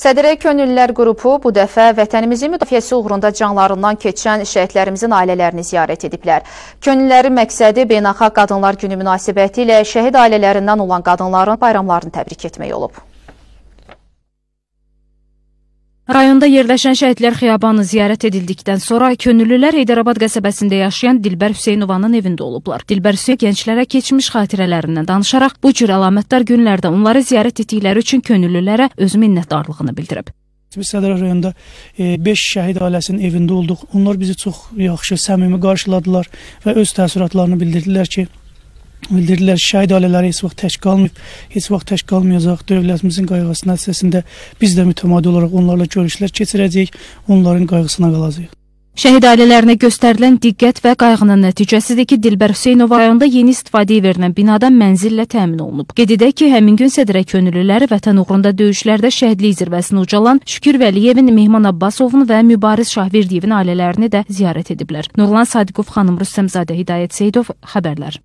Sədərə Könüllülər qrupu bu dəfə vətənimizin müdafiəsi uğrunda canlarından keçən şəhidlərimizin ailələrini ziyarət ediblər. Könüllülərin məqsədi Beynəlxalq Qadınlar Günü münasibəti ilə şəhid ailələrindən olan qadınların bayramlarını təbrik etmək olub. Rayonda yerləşən Şəhidlər Xiyabanı ziyarət edildikdən sonra könüllülər Heydərabad qəsəbəsində yaşayan Dilbər Hüseynovanın evində olublar. Dilbər Hüseyn gənclərə keçmiş xatirələrindən danışaraq bu cür əlamətdar günlərdə onları ziyarət etdikləri üçün könüllülərə öz minnətdarlığını bildirib. Biz Sədrə rayonunda 5 e, şəhid ailəsinin evində olduq. Onlar bizi çox yaxşı, səmimi qarşıladılar və öz təəssüratlarını bildirdilər ki, bildirdilər. Şəhid ailələri heç vaxt tək qalmayıb, heç vaxt tək qalmayacaq. Dövlətimizin qayğısının əsasında biz də mütəmadi olaraq onlarla görüşlər keçirəcəyik, onların qayğısına qalacağıq. Şəhid ailələrinə göstərilən diqqət və qayğının nəticəsidir ki, Dilbər Hüseynov rayonunda yeni istifadəyə verilən binada mənzillə təmin olunub. Qeyd edək ki, həmin gün sədrə könüllüləri vətən uğrunda döyüşlərdə şəhidlik zirvəsini ucalan Şükür Vəliyevin, Mehman Abbasovun və Mübariz Şahverdiyevin ailələrini də ziyarət ediblər. Nurlan Sadiqov, xanım Rüstəmzadə, Hidayət Seydov, xəbərlər.